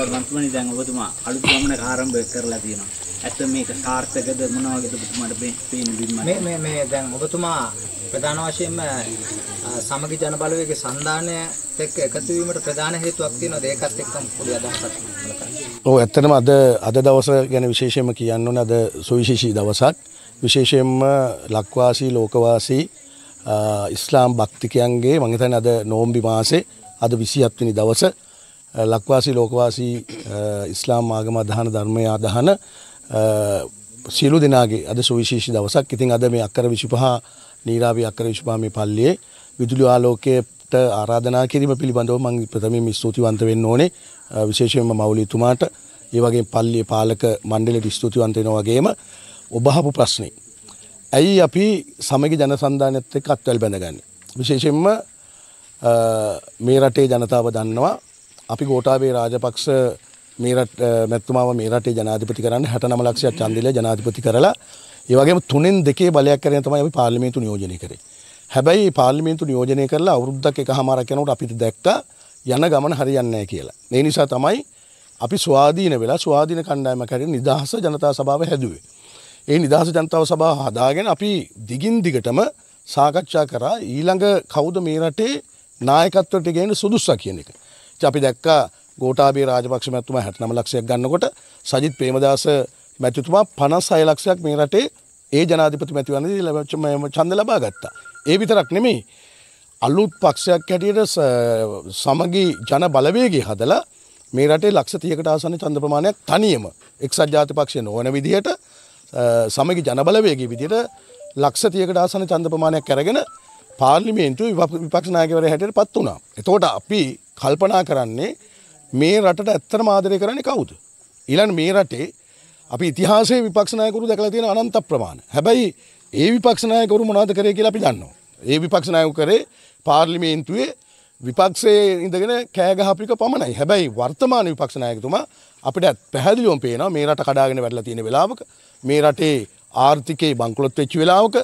Doctor මන්තුමනි දැන් ඔබතුමා අලුත් ගමනක ආරම්භ කරලා තියෙනවා. ඇත්ත මේක සාර්ථකද මොන වගේද ඔබතුමාට පේන විදිහට මේ මේ මේ දැන් ඔබතුමා ප්‍රධාන වශයෙන්ම සමගි ජන බලවේගයේ සම්දානයත් එක්ක එකතු වීමට ප්‍රධාන හේතුවක් තියෙනවා. ඒකත් එක්කම පොඩි අදහසක් ඔව් ඇත්තටම අද අද දවස ගැන විශේෂයෙන්ම කියන්න ඕන අද සුවිශේෂී දවසක්. විශේෂයෙන්ම ලක්වාසී ලෝකවාසී ඉස්ලාම් භක්තිකයන්ගේ මං හිතන්නේ අද නෝම්බි මාසේ අද 27 වෙනි දවසේ ලක්වාසී ලෝකවාසී ඉස්ලාම් ආගම අදහන ධර්මය අදහන සියලු දෙනාගේ අද සුවිශේෂී දවසක්. ඉතින් අද මේ අක්කර 25 නීරාවි අක්කර 25 මේ පල්ලියේ විදුලි ආලෝකයට ආරාධනා කිරීම පිළිබඳව මම ප්‍රථමයෙන් ස්තුතිවන්ත වෙන්න ඕනේ. විශේෂයෙන්ම මෞලීතුමාට ඒ වගේම පල්ලියේ පාලක මණ්ඩලයට ස්තුතිවන්ත වෙනවා වගේම ඔබ අහපු ප්‍රශ්නේ. ඇයි අපි සමගි ජනසන්ධානයත් එක්ක අත්වැල් බැඳගන්නේ? විශේෂයෙන්ම මේ රටේ ජනතාව දන්නවා අපි ගෝඨාභය රාජපක්ෂ මේ රට මැතිතුමාව මේ රටේ ජනාධිපති කරන්න 69 ලක්ෂයක් ඡන්දෙල ජනාධිපති කරලා ඒ වගේම තුනෙන් දෙකේ බලයක් කරගෙන තමයි අපි පාර්ලිමේන්තු නියෝජනය කරේ. හැබැයි පාර්ලිමේන්තු නියෝජනය කරලා අවුරුද්දක් එකහමාරක් යනකොට අපිට දැක්කා යන ගමන හරියන්නේ නැහැ කියලා. ඒ නිසා තමයි අපි ස්වාධීන වෙලා ස්වාධීන කණ්ඩායමක් හැටියට නිදහස ජනතා සභාව හැදුවේ. ඒ නිදහස ජනතාව සභාව හදාගෙන අපි දිගින් දිගටම සාකච්ඡා කරා ඊළඟ කවුද මේ රටේ නායකත්වයට ගේන සුදුස්සා කියන එක. අපි දැක්කා ගෝටාබේ රාජපක්ෂ මැතිතුමා 69 ලක්ෂයක් ගන්නකොට සජිත් ප්‍රේමදාස මැතිතුමා 56 ලක්ෂයක් මේ රටේ ඒ ජනාධිපති මැතිවරණයේදී ලැබච්ච ඡන්ද ලබා ගත්තා. ඒ විතරක් නෙමෙයි අලුත් පක්ෂයක් හැටියට සමගි ජන බලවේගය හදලා මේ රටේ ලක්ෂ 30කට ආසන්න ඡන්ද ප්‍රමාණයක් තනියම එක්සත් ජාතික පක්ෂය නොවන විදිහට සමගි ජන බලවේගයේ විදිහට ලක්ෂ 30කට ආසන්න ඡන්ද ප්‍රමාණයක් අරගෙන පාර්ලිමේන්තු විපක්ෂ නායකවරයා හැටියට පත් වුණා. එතකොට අපි කල්පනා කරන්නේ මේ රටට ඇත්තටම ආදරය කරන්නේ කවුද? ඊළඟ මේ රටේ අපි ඉතිහාසයේ විපක්ෂ නායකවරු දැකලා තියෙන අනන්ත ප්‍රමාණ. හැබැයි ඒ විපක්ෂ නායකවරු මොනවද කරේ කියලා අපි දන්නවා. ඒ විපක්ෂ නායකවරු කරේ පාර්ලිමේන්තුවේ විපක්ෂයේ ඉඳගෙන කෑගහපික පමණයි. හැබැයි වර්තමාන විපක්ෂ නායකතුමා අපිට පැහැදිලිවම පේනවා මේ රට කඩාගෙන වැටලා තියෙන වෙලාවක මේ රටේ ආර්ථිකයේ බංකොලොත් වෙච්ච වෙලාවක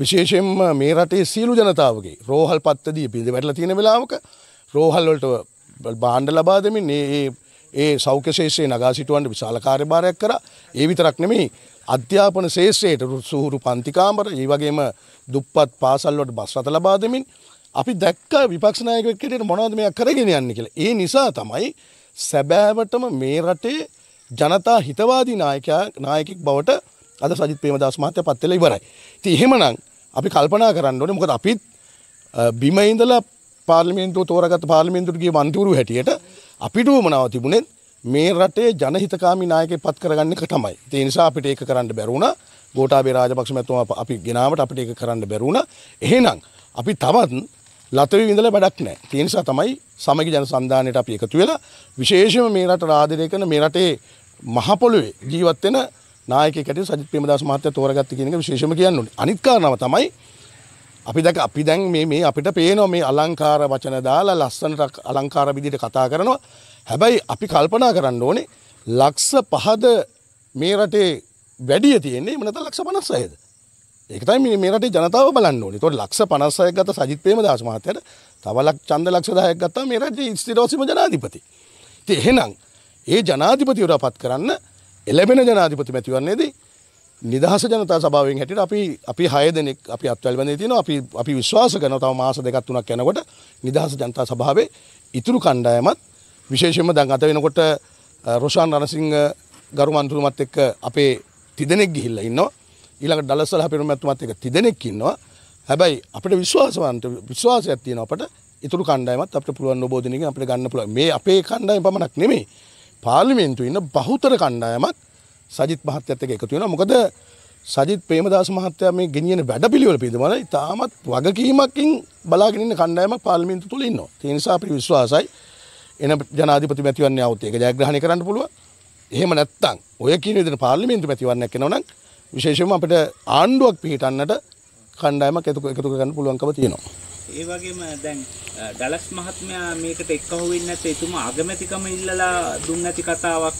විශේෂයෙන්ම මේ රටේ සියලු ජනතාවගේ රෝහල් පත්තදී පිඳ වැටලා තියෙන වෙලාවක රෝහල් වලට භාණ්ඩ ලබා දෙමින් ඒ ඒ සෞඛ්‍ය ශේෂයේ නගා සිටුවන්ට විශාල කාර්යභාරයක් කරා. ඒ විතරක් නෙමෙයි අධ්‍යාපන ශේෂයට සුහුරු පන්ති කාමර, ඒ වගේම දුප්පත් පාසල් වලට බස් රථ ලබා දෙමින් අපි දැක්ක විපක්ෂ නායකයෙක් හැටියට මොනවද මේක කරගෙන යන්නේ කියලා. ඒ නිසා තමයි සැබෑවටම මේ රටේ ජනතා හිතවාදී නායකයා නායකෙක් බවට අද සජිත් ප්‍රේමදාස මහත්තයා පත් වෙලා ඉවරයි. ඉතින් එහෙමනම් අපි කල්පනා කරන්න ඕනේ මොකද අපිත් බිම ඉඳලා පාර්ලිමේන්තුව තෝරාගත්ත පාර්ලිමේන්තුවට ගිය මන්ත්‍රීවරු හැටියට අපිට වමනාව තිබුණේ මේ රටේ ජනහිතකාමී නායකයෙක් පත් කරගන්න එක තමයි. ඒ නිසා අපිට ඒක කරන්න බැරි වුණා. ගෝඨාභය රාජපක්ෂ මැතිතුමා අපි ගෙනාවට අපිට ඒක කරන්න බැරි වුණා. එහෙනම් අපි තවත් ලතවි විඳලා වැඩක් නැහැ. ඒ නිසා තමයි සමගි ජන සන්ධානයට අපි එකතු වෙලා විශේෂයෙන්ම මේ රට ආදරය කරන මේ රටේ මහ පොළොවේ ජීවත් වෙන නායකයෙක් හැටියට සජිත් ප්‍රේමදාස මහත්තයා තෝරගත්තේ කියන එක විශේෂම කියන්න ඕනේ. අනිත් කාරණාව තමයි අපි දැක අපි දැන් මේ මේ අපිට පේනවා මේ අලංකාර වචන දාලා ලස්සනට අලංකාර විදිහට කතා කරනවා. හැබැයි අපි කල්පනා කරන්න ඕනේ ලක්ෂ 5ද මේ රටේ වැඩිය තියෙන්නේ එහෙම නැත්නම් ලක්ෂ 56ද? ඒක තමයි මේ රටේ ජනතාව බලන්න ඕනේ. ඒතකොට ලක්ෂ 56ක් ගත්ත සජිත් ප්‍රේමදාස මහත්තයාට තව ලක්ෂ ඡන්ද ලක්ෂ 10ක් ගත්තා මේ රටේ ස්ථිරෝසීම ජනාධිපති. ඉතින් එහෙනම් ඒ ජනාධිපතිවරයා පත් කරන්න එලැබෙන ජනාධිපති මැතිවන්නේදී නිදහස ජනතා සභාවෙන් හැටියට අපි අපි 6 දෙනෙක් අපි අත්වැල් බැඳී තියෙනවා අපි අපි විශ්වාස කරනවා තව මාස දෙකක් තුනක් යනකොට නිදහස ජනතා සභාවේ ඉතුරු කණ්ඩායමත් විශේෂයෙන්ම දැන් අත වෙනකොට රොෂාන් රණසිංහ ගරු මන්ත්‍රතුමත් එක්ක අපේ තිදෙනෙක් ගිහිල්ලා ඉන්නවා ඊළඟට ඩලස්සල හැපිරුම් මැතිතුමත් එක්ක තිදෙනෙක් ඉන්නවා හැබැයි අපිට විශ්වාසවන්ත විශ්වාසයක් තියෙනවා අපට ඉතුරු කණ්ඩායමත් අපිට පුළුවන් ඔබෝධනකින් අපිට ගන්න පුළුවන් මේ අපේ කණ්ඩායම පමණක් නෙමෙයි පාර්ලිමේන්තු ඉන්න බහුතර කණ්ඩායමක් සජිත් මහත්තයත් එක්ක එකතු වෙනවා. මොකද සජිත් ප්‍රේමදාස මහත්තයා මේ ගෙනියන වැඩපිළිවෙල පිළිබඳව ඉතාමත් වගකීමකින් බලාගෙන ඉන්න කණ්ඩායමක් පාර්ලිමේන්තු තුල ඉන්නවා. ඒ නිසා අපි විශ්වාසයි එන ජනාධිපති මැතිවරණ આવුත් ඒක ජයග්‍රහණය කරන්න පුළුවන්. එහෙම නැත්නම් ඔය කියන විදිහට පාර්ලිමේන්තු මැතිවරණයක් එනවා නම් විශේෂයෙන්ම අපිට ආණ්ඩුවක් පිහිටන්නට කණ්ඩායමක් එකතු කරගන්න පුළුවන්කම තියෙනවා. ඒ වගේම දැන් ඩලස් මහත්මයා මේකට එක්කහු වෙන්නේ නැත්නම් එතුමා අගමැතිකම ඉල්ලලා දුන් නැති කතාවක්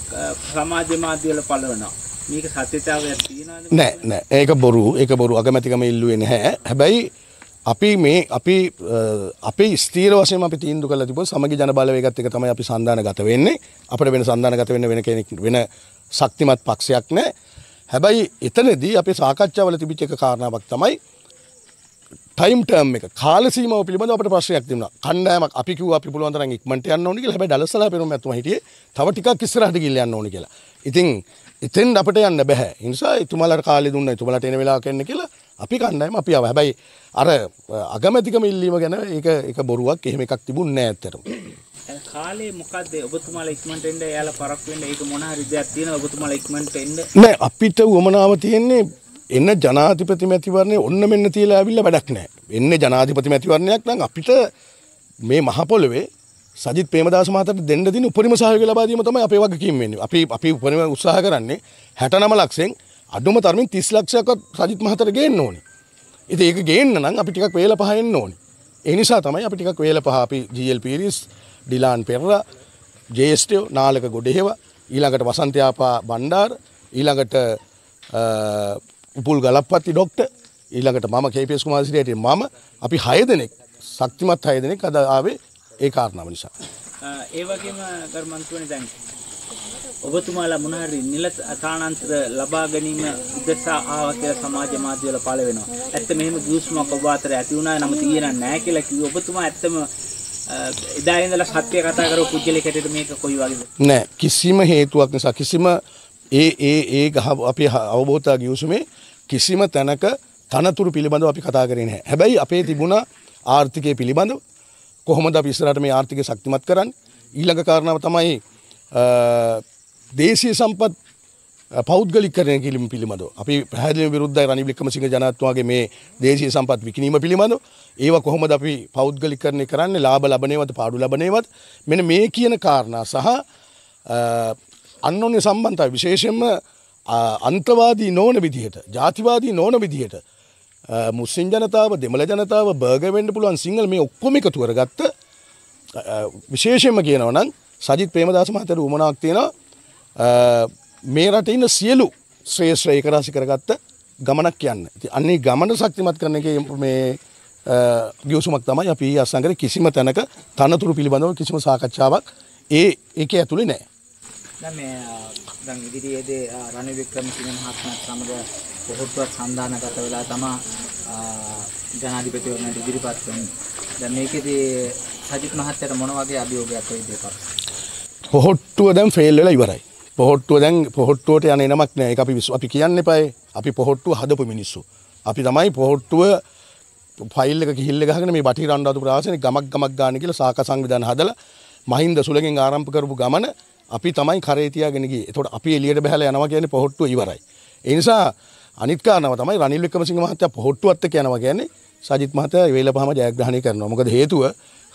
සමාජ මාධ්‍යවල පළවනවා. මේක සත්‍යතාවයක් තියනවද? නෑ නෑ. ඒක බොරු. ඒක බොරු. අගමැතිකම ඉල්ලුවේ නැහැ. හැබැයි අපි මේ අපි අපේ ස්ථීර වශයෙන් අපි තීන්දුව කරලා තිබුණා සමගි ජන බලවේගත් එක තමයි අපි සන්දානගත වෙන්නේ. අපිට වෙන සන්දානගත වෙන්න වෙන කෙනෙක් වෙන ශක්තිමත් පක්ෂයක් නැහැ. හැබැයි එතනදී අපි සාකච්ඡාවල තිබිච්ච එක කාරණාවක් තමයි ටයිම් ටර්ම් එක කාල සීමාව පිළිබඳව අපිට ප්‍රශ්නයක් තිබුණා. කණ්ඩායමක් අපි කිව්වා අපි පුළුවන් තරම් ඉක්මනට යන්න ඕනේ කියලා. හැබැයි ඩලස්ලා පෙරුම් ඇතුම හිටියේ තව ටිකක් ඉස්සරහට ගිහින් යන්න ඕනේ කියලා. ඉතින් ඉතින් අපිට යන්න බෑ. ඒ නිසා එතුමාලට කාලය දුන්නා. එතුමාලට එන වෙලාවක එන්න කියලා අපි කණ්ඩායම අපි ආවා. හැබැයි අර අගමැතිකම ඉල්ලීම ගැන ඒක ඒක බොරුවක්. එහෙම එකක් තිබුණ නෑ ඇත්තටම. කාලේ මොකක්ද ඔබතුමාලා ඉක්මනට එන්න එයාලා පරක් වෙන්න ඒක මොන හරි දෙයක් තියෙනවද ඔබතුමාලා ඉක්මනට එන්න? නෑ අපිට උවමනාව තියෙන්නේ එන්න ජනාධිපති මැතිවරණය ඔන්න මෙන්න තියලා ඇවිල්ලා වැඩක් නැහැ. එන්නේ ජනාධිපති මැතිවරණයක් නම් අපිට මේ මහ පොළොවේ සජිත් ප්‍රේමදාස මහතාට දෙන්න දින උපරිම සහයෝගය ලබා දීම තමයි අපේ වගකීම වෙන්නේ. අපි අපි උපරිම උත්සාහ කරන්නේ 69 ලක්ෂෙන් අඩුම තරමින් 30 ලක්ෂයක්වත් සජිත් මහතාට ගේන්න ඕනේ. ඉතින් ඒක ගේන්න නම් අපි ටිකක් වේල පහ එන්න ඕනේ. ඒ නිසා තමයි අපි ටිකක් වේල පහ අපි GL පීරිස්, ඩිලාන් පෙරරා, ජේස්ටෝ නාලක ගොඩේව ඊළඟට වසන්තයාපා බණ්ඩාර ඊළඟට උපුල් ගලප්පති ඩොක්ට ඊළඟට මම කේපස් කුමාරසිරියට මම අපි හය දෙනෙක් ශක්තිමත් හය දෙනෙක් අද ආවේ ඒ කාරණාව නිසා. ඒ වගේම කර්මන්තුවනි දැන් ඔබතුමාලා මොනහරි නිල තානාන්තර ලබා ගැනීම උදෙසා ආවා කියලා සමාජ මාධ්‍යවල පළ වෙනවා. ඇත්ත මෙහෙම ගිවිසුමක් ඔබ අතර ඇති වුණා නම් තියෙන නැහැ කියලා කිව්ව ඔබතුමා ඇත්තම එදා ඉඳලා සත්‍ය කතා කරපු පුද්ගලයෙකුට මේක කොයි වගේද? නෑ කිසිම හේතුවක් නිසා කිසිම ඒ ඒ ඒ ගහ අපේ අවබෝධය ගිවිසුමේ කිසිම තැනක තනතුරු පිළිබඳව අපි කතා කරේ නැහැ. හැබැයි අපේ තිබුණා ආර්ථිකය පිළිබඳව කොහොමද අපි ඉස්සරහට මේ ආර්ථිකය ශක්තිමත් කරන්නේ? ඊළඟ කාරණාව තමයි දේශීය සම්පත් පෞද්ගලිකරණය කිරීම පිළිබඳව. අපි පැහැදිලිව විරුද්ධයි රනිල් වික්‍රමසිංහ ජනාධිපතිතුමාගේ මේ දේශීය සම්පත් විකිණීම පිළිබඳව. ඒවා කොහොමද අපි පෞද්ගලිකරණය කරන්නේ? ලාභ ලබනේවත් පාඩු ලබනේවත් මෙන්න මේ කියන කාරණා සහ අන්‍යෝන්‍ය සම්බන්ධතා විශේෂයෙන්ම අන්තවාදී නෝන විදිහට ජාතිවාදී නෝන විදිහට මුස්සින් ජනතාව දෙමළ ජනතාව බර්ගවෙන්ඩ පුළුවන් සිංහල මේ ඔක්කොම එකතු කරගත්ත විශේෂයෙන්ම කියනවනම් සජිත් ප්‍රේමදාස මහතර උමනාවක් තියෙනවා මේ රට ඉන්න සියලු ශ්‍රේෂ්ඨ ඒකරාශි කරගත්ත ගමනක් කියන්න. ඉතින් අන්නේ ගමන ශක්තිමත් කරන එකේ මේ ගිවිසුමක් තමයි අපි අස්සංගරේ කිසිම තැනක තනතුරු පිළිබඳව කිසිම සාකච්ඡාවක් ඒ ඒකේ ඇතුලේ නැහැ. දැන් මේ දැන් ඉදිරියේදී රණ වික්‍රමසිංහ මහත්මයා සමග කොහොට්ටුවක් සම්දානගත වෙලා තමයි ජනාධිපතිවරණයට ඉදිරිපත් වෙන්නේ. දැන් මේකෙදී සජිත් මහත්තයාට මොන වගේ අභියෝගයක් වෙයිද ඒක? පොහොට්ටුව දැන් ෆේල් වෙලා ඉවරයි. පොහොට්ටුව දැන් පොහොට්ටුවට යන නමක් නෑ. ඒක අපි අපි කියන්න එපායි. අපි පොහොට්ටුව හදපු මිනිස්සු. අපි තමයි පොහොට්ටුව ෆයිල් එක කිහිල්ල ගහගෙන මේ බටහිර අනුරාධපුර ආසනේ ගමක් ගමක් ගන්න කියලා සාකච්ඡා සංවිධාන හදලා මහින්ද සුලගෙන් ආරම්භ කරපු ගමන අපි තමයි කරේ තියාගෙන ගියේ. එතකොට අපි එළියට බහලා යනවා කියන්නේ පොහොට්ටුව ඉවරයි. ඒ නිසා අනිත් කාරණාව තමයි රනිල් වික්‍රමසිංහ මහත්තයා පොහොට්ටුවත් එක්ක යනවා කියන්නේ සජිත් මහත්තයා වේලපහම ජයග්‍රහණය කරනවා. මොකද හේතුව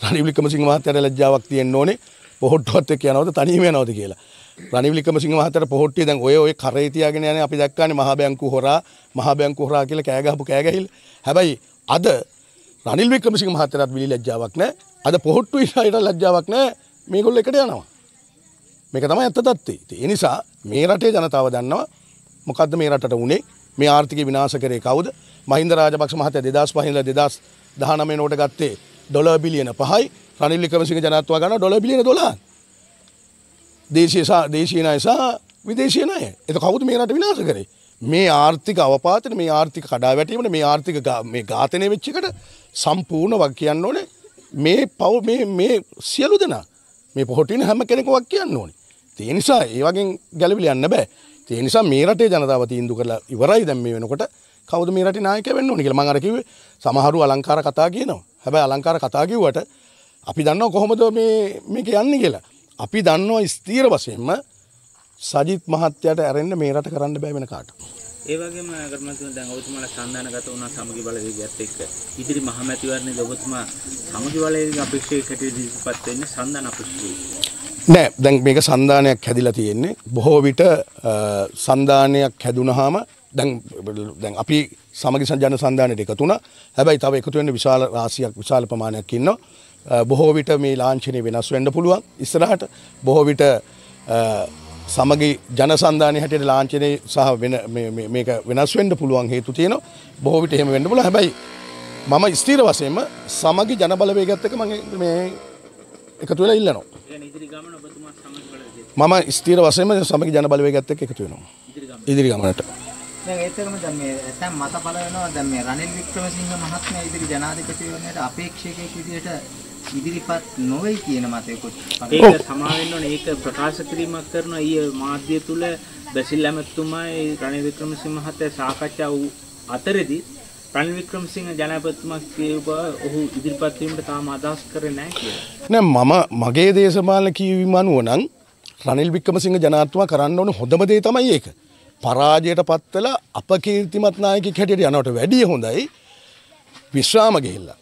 රනිල් වික්‍රමසිංහ මහත්තයාට ලැජ්ජාවක් තියෙන්න ඕනේ පොහොට්ටුවත් එක්ක යනවද තනියම යනවද කියලා. රනිල් වික්‍රමසිංහ මහත්තයාට පොහොට්ටිය දැන් ඔය ඔය කරේ තියාගෙන යන්නේ අපි දැක්කානේ මහා බැංකු හොරා මහා බැංකු හොරා කියලා කෑ ගහපු කෑ ගැහිල්ල. හැබැයි අද රනිල් වික්‍රමසිංහ මහත්තයාට විලි ලැජ්ජාවක් නැහැ. අද පොහොට්ටුයි සයිට ලැජ්ජාවක් නැහැ. මේගොල්ලෝ එකට යනවා. මේක තමයි ඇත්ත தත්ත්වය. ඒ නිසා මේ රටේ ජනතාව දන්නවා මොකද්ද මේ රටට උනේ? මේ ආර්ථික විනාශ කරේ කවුද? මහින්ද රාජපක්ෂ මහත්තයා 2005 ඉඳලා 2019 නෝට ගත්තේ ඩොලර් බිලියන 5යි. රනිල් වික්‍රමසිංහ ජනාධිපතිතුමා ගන්නවා ඩොලර් බිලියන 12ක්. දේශීය සහ දේශීය ණය සහ විදේශීය ණය. ඒක කවුද මේ රට විනාශ කරේ? මේ ආර්ථික අවපාතන මේ ආර්ථික කඩා වැටීමට මේ ආර්ථික මේ ඝාතනය වෙච්ච එකට සම්පූර්ණ වක් කියන්න ඕනේ මේ පව් මේ මේ සියලු දෙනා මේ පොහොටින හැම කෙනෙකුවක් කියන්න ඕනේ ඒ නිසා ඒ වගේ ගැලවිලා යන්න බෑ. ඒ නිසා මේ රටේ ජනතාව තීන්දුව කරලා ඉවරයි දැන් මේ වෙනකොට කවුද මේ රටේ නායකයා වෙන්න ඕනේ කියලා මම අර කිව්වේ සමහරු අලංකාර කතා කියනවා. හැබැයි අලංකාර කතා කිව්වට අපි දන්නවා කොහොමද මේ මේක යන්නේ කියලා. අපි දන්නවා ස්ථීර වශයෙන්ම සජිත් මහත්තයාට ඇරෙන්න මේ රට කරන්න බෑ වෙන කාට. ඒ වගේම ගර්මතුන් දැන් ඔබතුමාලා සම්දානගත වුණා සමගි බලවේගයත් එක්ක. ඉදිරි මහමැතිවරණයේදී ඔබතුමා සමගි බලවේග අපේක්ෂකයෙකුට ඉදිරිපත් වෙන්නේ සම්දාන අපේක්ෂකයෙක්. නෑ දැන් මේක සන්ධානයක් හැදිලා තියෙන්නේ බොහෝ විට සන්ධානයක් හැදුනහම දැන් දැන් අපි සමගි ජන සන්ධානයට එකතු වුණා. හැබැයි තව එකතු වෙන්න විශාල රාශියක් විශාල ප්‍රමාණයක් ඉන්නවා. බොහෝ විට මේ ලාංඡනය වෙනස් වෙන්න පුළුවන්. ඉස්සරහට බොහෝ විට සමගි ජන සන්ධානයේ හැටියට ලාංඡනය සහ වෙන මේක වෙනස් වෙන්න පුළුවන් හේතු තියෙනවා. බොහෝ විට එහෙම වෙන්න පුළුවන්. හැබැයි මම ස්ථීර වශයෙන්ම සමගි ජන බලවේගයත් එක්ක මම මේ එකතු වෙලා ඉල්ලනවා. මම ස්ථීර වශයෙන්ම සමගි ජන බලවේගයත් එක්ක එකතු වෙනවා. ඉදිරි ගමනට. දැන් ඒතරම දැන් මේ දැන් මත පළ වෙනවා දැන් මේ රනිල් වික්‍රමසිංහ මහත්මයා ඉදිරි ජනාධිපතිවරණයට අපේක්ෂකයෙක් විදිහට ඉදිරිපත් නොවේ කියන මතයකුත් ඒක සමා වෙන්න ඕනේ ඒක ප්‍රකාශ කිරීමක් කරන ඊ මාධ්‍ය තුල බැසිල් ඇමතුමයි රනිල් වික්‍රමසිංහ මහත්තයා සාකච්ඡා වූ අතරදී රන් වික්‍රමසිංහ ජනාධිපතිතුමා කියව ඔහු ඉදිරිපත් වීමට තාම අදහස් කරේ නැහැ කියලා. නෑ මම මගේ දේශපාලන කියවීම අනුව නම් රනිල් වික්‍රමසිංහ ජනාධිපතිතුමා කරන්න ඕන හොඳම දේ තමයි ඒක. පරාජයට පත් වෙලා අපකීර්තිමත් නායකයෙක් හැටියට යනවට වැඩිය හොඳයි විශ්‍රාම ගිහිල්ලා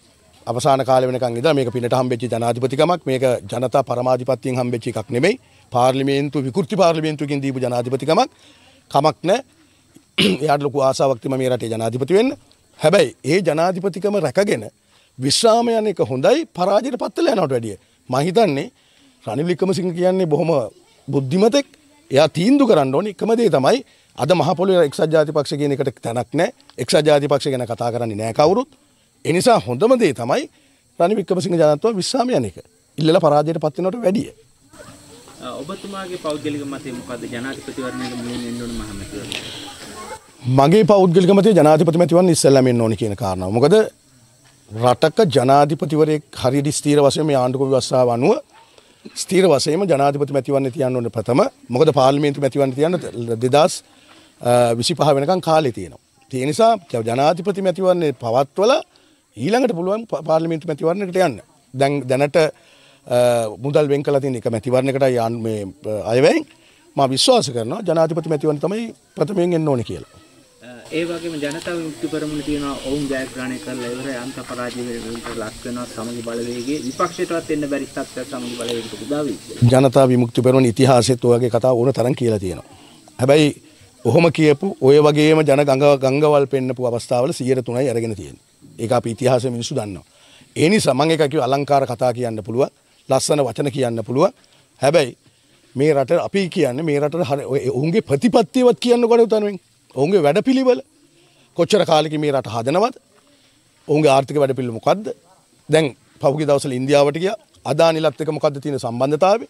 අවසාන කාලෙ වෙනකන් ඉඳලා මේක පිනට හම්බෙච්ච ජනාධිපතිකමක් මේක ජනතා පරමාධිපත්‍යයෙන් හම්බෙච්ච එකක් නෙමෙයි පාර්ලිමේන්තු විකෘති පාර්ලිමේන්තුවකින් දීපු ජනාධිපතිකමක් කමක් නැහැ එයාට ලොකු ආසාවක් තියෙනවා මේ රටේ ජනාධිපති වෙන්න හැබැයි ඒ ජනාධිපතිකම රැකගෙන විශ්‍රාම යන එක හොඳයි පරාජයට පත්වලා යනවට වැඩිය. මම හිතන්නේ රනිල් වික්‍රමසිංහ කියන්නේ බොහොම බුද්ධිමතෙක්. එයා තීන්දුව කරන්න ඕනේ එකම දේ තමයි අද මහ පොළොවේ එක්සත් ජාතික පක්ෂ කියන එකට තැනක් නැහැ. එක්සත් ජාතික පක්ෂ ගැන කතා කරන්නේ නැහැ කවුරුත්. ඒ නිසා හොඳම දේ තමයි රනිල් වික්‍රමසිංහ ජනත්ව විශ්‍රාම යන එක. ඉල්ලලා පරාජයට පත් වෙනවට වැඩිය. ඔබතුමාගේ පෞද්ගලික මතය මොකක්ද ජනාධිපතිවරණයට මුලින් එන්න ඕන මහ මැතිවරණයට? මගේ පෞද්ගලික මතය ජනාධිපති මැතිවරණ ඉස්සෙල්ලම එන්න ඕනි කියන කාරණාව. මොකද රටක ජනාධිපතිවරයෙක් හරියට ස්ථීර වශයෙන් මේ ආණ්ඩුක ව්‍යවස්ථාව අනුව ස්ථීර වශයෙන්ම ජනාධිපති මැතිවරණ තියන්න ඕනේ ප්‍රථම. මොකද පාර්ලිමේන්තු මැතිවරණ තියන්න 2025 වෙනකන් කාලේ තියෙනවා. ඒ නිසා ජනාධිපති මැතිවරණේ පවත්වලා ඊළඟට පුළුවන් පාර්ලිමේන්තු මැතිවරණයකට යන්න. දැන් දැනට මුදල් වෙන් කළ තියෙන එක මැතිවරණයකට යන්න මේ අයවැයෙන් මම විශ්වාස කරනවා ජනාධිපති මැතිවරණ තමයි ප්‍රථමයෙන් එන්න ඕනේ කියලා. ඒ වගේම ජනතාව යුක්ති කරමුණ තියෙනවා ඔවුන් ජයග්‍රහණය කරලා ඉවරයි අන්ත පරාජය වලට ලක් වෙනවා සමගි බලවේගයේ විපක්ෂයටවත් එන්න බැරි තත්ත්වයක් සමගි බලවේගයකට උදා වෙයි. ජනතා විමුක්ති පෙරමුණ ඉතිහාසෙත් ඔයගේ කතා ඕන තරම් කියලා තියෙනවා. හැබැයි ඔහොම කියපු ඔය වගේම ජන ගංගා ගංගවල් පෙන්නපු අවස්ථාවල 103යි අරගෙන තියෙන්නේ. ඒක අපි ඉතිහාසයේ මිනිස්සු දන්නවා. ඒ නිසා මම එක කිව්ව අලංකාර කතා කියන්න පුළුවන්, ලස්සන වචන කියන්න පුළුවන්. හැබැයි මේ රට අපි කියන්නේ මේ රටට ඔවුන්ගේ ප්‍රතිපත්තියවත් කියන්න ගොඩ උතනුවෙන් ඔවුන්ගේ වැඩ පිළිවල කොච්චර කාලෙක මේ රට හදනවද ඔවුන්ගේ ආර්ථික වැඩ පිළිවෙල මොකද්ද දැන් පහුගිය දවසල ඉන්දියාවට ගියා අදානිලත් එක මොකද්ද තියෙන සම්බන්ධතාවය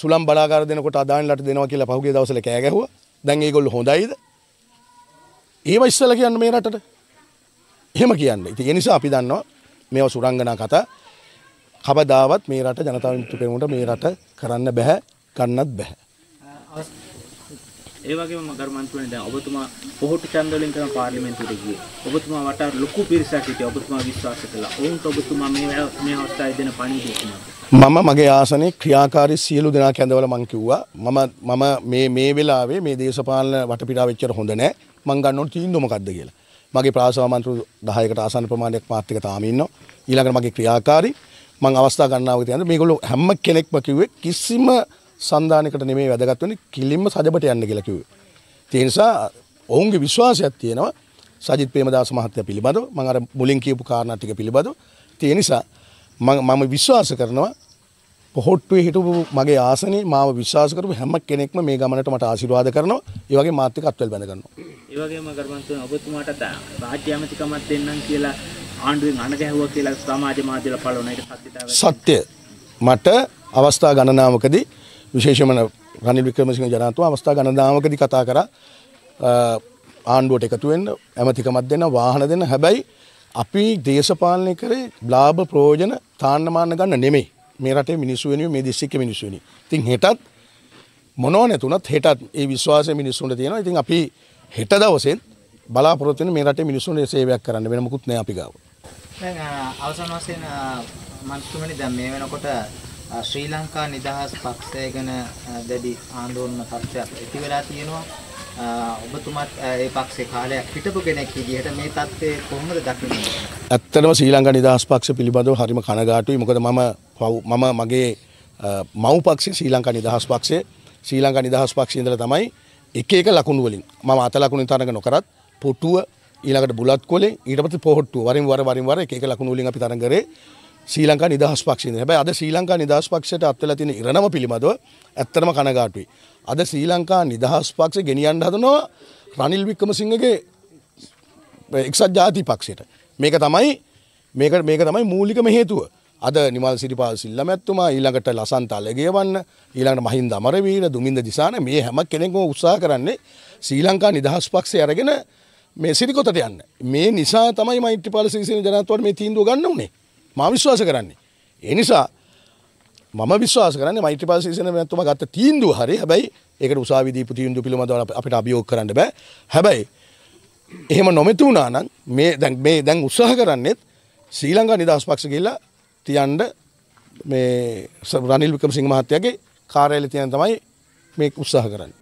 සුළම් බලාගාර දෙනකොට අදානිලට දෙනවා කියලා පහුගිය දවසල කෑ ගැහුවා දැන් ඒගොල්ලෝ හොඳයිද ඒව ඉස්සල කියන්න මේ රටට එහෙම කියන්න ඉතින් ඒ නිසා අපි දන්නවා මේව සුරංගනා කතා කවදාවත් මේ රට ජනතාව විමුක්ති පෙරමුණට මේ රට කරන්න බෑ ගන්නත් බෑ ඒ වගේම ගර්මන්තුනේ දැන් ඔබතුමා පොහොට්ටු ඡන්දවලින් තමයි පාර්ලිමේන්තුවට ගියේ. ඔබතුමා වටා ලොකු පිරිසක් හිටියා. ඔබතුමා විශ්වාස කළා. ඔවුන්ට ඔබතුමා මේ මේ අවස්ථාවේ දෙන පණිවිඩය මම මගේ ආසනයේ ක්‍රියාකාරී සියලු දෙනා කැඳවලා මං කිව්වා මම මම මේ මේ වෙලාවේ මේ දේශපාලන වටපිටාව එච්චර හොඳ නැහැ මං ගන්න ඕන තීන්දුව මොකක්ද කියලා. මගේ ප්‍රාසව මන්ත්‍රු 10කට ආසන ප්‍රමාණයක් මාත් එක තාම ඉන්නවා. ඊළඟට මගේ ක්‍රියාකාරී මං අවස්ථා ගන්නවා කියන මේගොල්ලෝ හැම කෙනෙක්ම කිව්වේ කිසිම සන්ධානකට නෙමේ වැදගත් වෙන්නේ කිලින්ම සජබට යන්න කියලා කිව්වේ. ඒ නිසා ඔවුන්ගේ විශ්වාසයක් තියෙනවා සජිත් ප්‍රේමදාස මහත්තයා පිළිබඳව මම අර මුලින් කියපු කාරණා ටික පිළිබඳව. ඒ නිසා මම විශ්වාස කරනවා පොහොට්ටුවේ හිටපු මගේ ආසනේ මාව විශ්වාස කරපු හැම කෙනෙක්ම මේ ගමනට මට ආශිර්වාද කරනවා. ඒ වගේ මාත් එක්ක අත්වල බැඳ ගන්නවා. ඒ වගේම ගර්භන්තුන් ඔබතුමාට රාජ්‍ය ඇමතිකමක් දෙන්නම් කියලා ආණ්ඩුවෙන් අණ ගැහුවා කියලා සමාජ මාධ්‍යවල පළ වුණා. ඒක සත්‍යතාවය. සත්‍ය. මට අවස්ථා ගණනාවකදී විශේෂම රනිල් වික්‍රමසිංහ ජනාතුමා අවස්ථා ගණනාවකදී කතා කරා ආණ්ඩුවට එකතු වෙන්න ඇමතිකමක් දෙන්න වාහන දෙන්න හැබැයි අපි දේශපාලනය කරේ ලාභ ප්‍රයෝජන තාන්න මාන්න ගන්න නෙමෙයි මේ රටේ මිනිස්සු වෙනුවෙන් මේ දිස්ත්‍රික්කේ මිනිස්සු වෙනුවෙන් ඉතින් හෙටත් මොනවා නැතුණත් හෙටත් ඒ විශ්වාසය මිනිස්සුන්ට තියෙනවා ඉතින් අපි හෙට දවසෙත් බලාපොරොත්තු වෙන මේ රටේ මිනිස්සුන්ට සේවයක් කරන්න වෙන මොකුත් නැහැ අපි ගාව දැන් අවසන් වශයෙන් මන්තුමනි දැන් මේ වෙනකොට ශ්‍රී ලංකා නිදහස් පක්ෂය ගැන දැඩි ආందోලන තත්ත්වයක් ඇති වෙලා තියෙනවා. ඔබතුමත් ඒ පක්ෂේ කාලයක් හිටපු කෙනෙක් විදිහට මේ தත්ත්වය කොහොමද දකින්නේ? ඇත්තටම ශ්‍රී ලංකා නිදහස් පක්ෂ පිළිබඳව හරිම කනගාටුයි. මොකද මම මම මගේ මව් පක්ෂේ ශ්‍රී ලංකා නිදහස් පක්ෂේ ශ්‍රී ලංකා නිදහස් පක්ෂේ ඉඳලා තමයි එක එක ලකුණු වලින් මම අත ලකුණු තරඟ නොකරත් පුටුව ඊළඟට බුලත් කොලේ ඊට පස්සේ පොහොට්ටුව වරින් වර වරින් වර එක එක ලකුණු වලින් අපි තරඟ කරේ ශ්‍රී ලංකා නිදහස් පක්ෂේ ඉඳලා. හැබැයි අද ශ්‍රී ලංකා නිදහස් පක්ෂයට අත් වෙලා තියෙන ඉරණම පිළිබඳව ඇත්තටම කනගාටුයි. අද ශ්‍රී ලංකා නිදහස් පක්ෂේ ගෙනියන්න හදනවා රනිල් වික්‍රමසිංහගේ එක්සත් ජාතික පක්ෂයට. මේක තමයි මේක මේක තමයි මූලිකම හේතුව. අද නිමල් සිරිපාල සිල්ලමැත්තුමා ඊළඟට ලසන්ත අලගියවන්න ඊළඟට මහින්ද අමරවීර දුමින්ද දිසාන මේ හැම කෙනෙක්ම උත්සාහ කරන්නේ ශ්‍රී ලංකා නිදහස් පක්ෂය අරගෙන මේ සිරිකොතට යන්න. මේ නිසා තමයි මෛත්‍රීපාල සිරිසේන ජනාධිපතිතුමා මේ තීන්දුව ගන්න උනේ. මා විශ්වාස කරන්නේ. ඒ නිසා මම විශ්වාස කරන්නේ මෛත්‍රීපාල සිරිසේන මහත්මයා ගත්ත තීන්දුව හරි. හැබැයි ඒකට උසාවි දීපු තීන්දුව පිළිබඳව අපිට අභියෝග කරන්න බෑ. හැබැයි එහෙම නොමෙතු වුණා නම් මේ දැන් මේ දැන් උත්සාහ කරන්නේත් ශ්‍රී ලංකා නිදහස් පක්ෂ ගිහිල්ලා තියන්න මේ රනිල් වික්‍රමසිංහ මහත්තයාගේ කාර්යාලය තියන්න තමයි මේ උත්සාහ කරන්නේ.